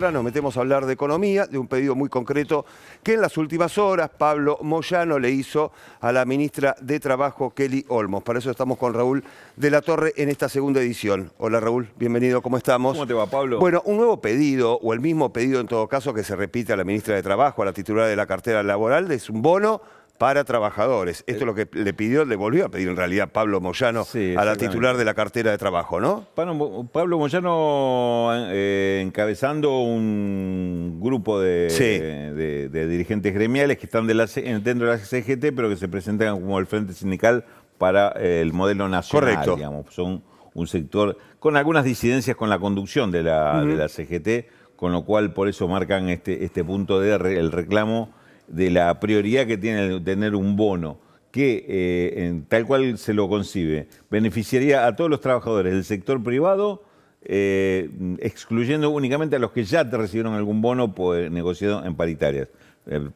Nos metemos a hablar de economía, de un pedido muy concreto que en las últimas horas Pablo Moyano le hizo a la ministra de Trabajo, Kelly Olmos. Para eso estamos con Raúl de la Torre en esta segunda edición. Hola Raúl, bienvenido, ¿cómo estamos? ¿Cómo te va Pablo? Bueno, un nuevo pedido, o el mismo pedido en todo caso que se repite a la ministra de Trabajo, a la titular de la cartera laboral, es un bono para trabajadores. Esto es lo que le pidió, le volvió a pedir en realidad Pablo Moyano a la titular de la cartera de trabajo, ¿no? Pablo Moyano eh, encabezando un grupo de, dirigentes gremiales que están dentro de la CGT, pero que se presentan como el Frente Sindical para eh, el modelo nacional, Correcto. digamos. Son un sector con algunas disidencias con la conducción de la, CGT, con lo cual por eso marcan este, este punto de el reclamo de la prioridad que tiene tener un bono que, eh, en, tal cual se lo concibe, beneficiaría a todos los trabajadores del sector privado, eh, excluyendo únicamente a los que ya recibieron algún bono por, pues, negociado en paritarias. El,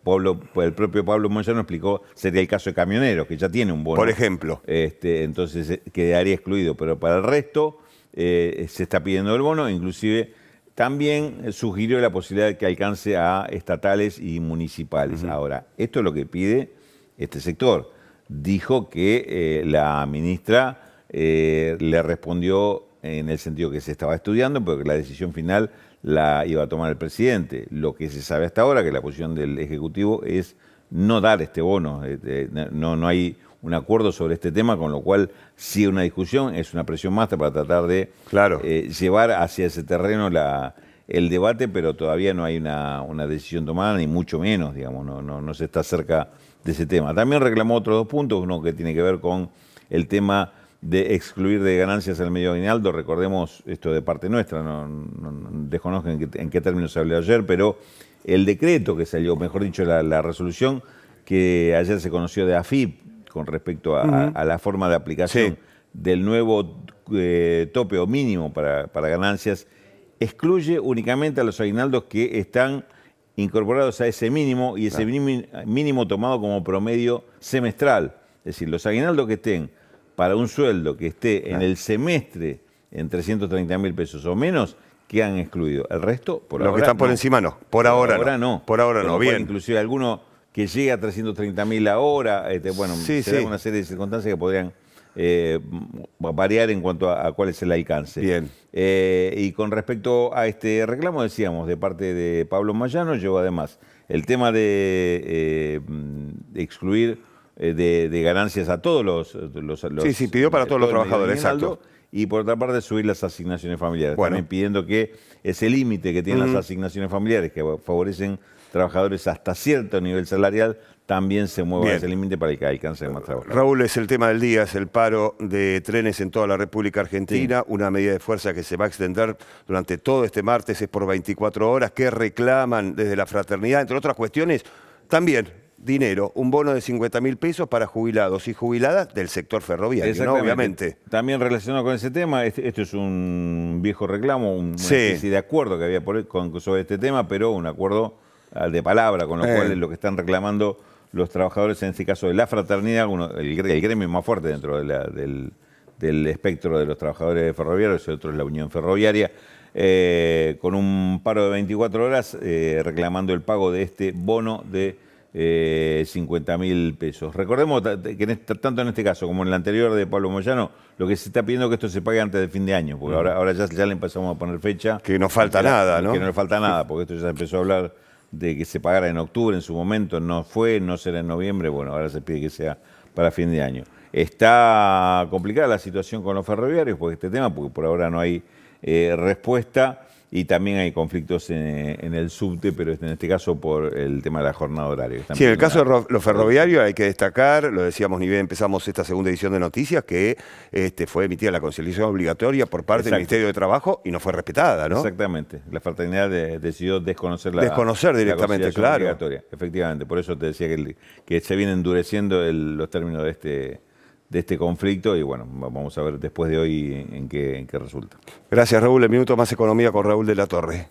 el propio Pablo Moyano explicó, sería el caso de camioneros, que ya tiene un bono. Por ejemplo. Este, entonces eh, quedaría excluido, pero para el resto se está pidiendo el bono, inclusive también eh, sugirió la posibilidad de que alcance a estatales y municipales. Ahora, esto es lo que pide este sector. Dijo que eh, la ministra eh, le respondió en el sentido que se estaba estudiando, pero que la decisión final la iba a tomar el presidente. Lo que se sabe hasta ahora, que la posición del Ejecutivo es no dar este bono, no, no hay un acuerdo sobre este tema, con lo cual sí una discusión, es una presión más para tratar de eh, llevar hacia ese terreno el debate, pero todavía no hay una, decisión tomada, ni mucho menos, digamos, no, no, se está cerca de ese tema. También reclamó otros dos puntos, uno que tiene que ver con el tema de excluir de ganancias al medio aguinaldo, recordemos esto de parte nuestra, no, no desconozco en qué, en términos se habló ayer, pero el decreto que salió, mejor dicho, la, resolución que ayer se conoció de AFIP, con respecto a, la forma de aplicación del nuevo eh, tope o mínimo para, ganancias, excluye únicamente a los aguinaldos que están incorporados a ese mínimo y ese mínimo, tomado como promedio semestral. Es decir, los aguinaldos que estén para un sueldo que esté en el semestre en 330 mil pesos o menos, han excluido. El resto, por Los que están por encima, no. Por, ahora, no. Por ahora no, bien. Inclusive algunos que llega a 330 mil ahora. Este, bueno, una serie de circunstancias que podrían eh, variar en cuanto a, cuál es el alcance. Bien. Eh, y con respecto a este reclamo, decíamos, de parte de Pablo Mayano, llegó además el tema de, eh, excluir de, ganancias a todos los, los Sí, sí, pidió para todos los trabajadores, exacto y por otra parte subir las asignaciones familiares. Bueno. También pidiendo que ese límite que tienen las asignaciones familiares, que favorecen trabajadores hasta cierto nivel salarial, también se mueva ese límite para que alcance más trabajadores Raúl, es el tema del día, es el paro de trenes en toda la República Argentina, una medida de fuerza que se va a extender durante todo este martes, es por 24 horas, que reclaman desde la fraternidad, entre otras cuestiones, también dinero, un bono de 50 mil pesos para jubilados y jubiladas del sector ferroviario, obviamente. También relacionado con ese tema, este, esto es un viejo reclamo, un sí. de acuerdo que había e, sobre este tema, pero un acuerdo ah, de palabra, con lo eh. cual es lo que están reclamando los trabajadores, en este caso de la fraternidad, el, gremio más fuerte dentro del, espectro de los trabajadores ferroviarios, el otro es la Unión Ferroviaria, eh, con un paro de 24 horas eh, reclamando el pago de este bono de eh, 50 mil pesos. Recordemos que tanto en este caso como en el anterior de Pablo Moyano, lo que se está pidiendo es que esto se pague antes del fin de año, porque mm. ahora, ahora ya, le empezamos a poner fecha. Que no falta nada, ¿no? Que no le falta nada, porque esto ya empezó a hablar de que se pagara en octubre en su momento, no fue, no será en noviembre, bueno, ahora se pide que sea para fin de año. Está complicada la situación con los ferroviarios, porque este tema, porque por ahora no hay eh, respuesta y también hay conflictos en, el subte, pero en este caso por el tema de la jornada horaria. sí, en el caso de lo ferroviario hay que destacar, lo decíamos ni bien empezamos esta segunda edición de noticias, que este, fue emitida la conciliación obligatoria por parte del Ministerio de Trabajo y no fue respetada, ¿no? Exactamente, la fraternidad decidió desconocer la Desconocer directamente, claro. Obligatoria. Efectivamente, por eso te decía que, se viene endureciendo los términos de este de este conflicto y bueno, vamos a ver después de hoy en qué, en qué resulta. Gracias Raúl, el minuto más economía con Raúl de la Torre.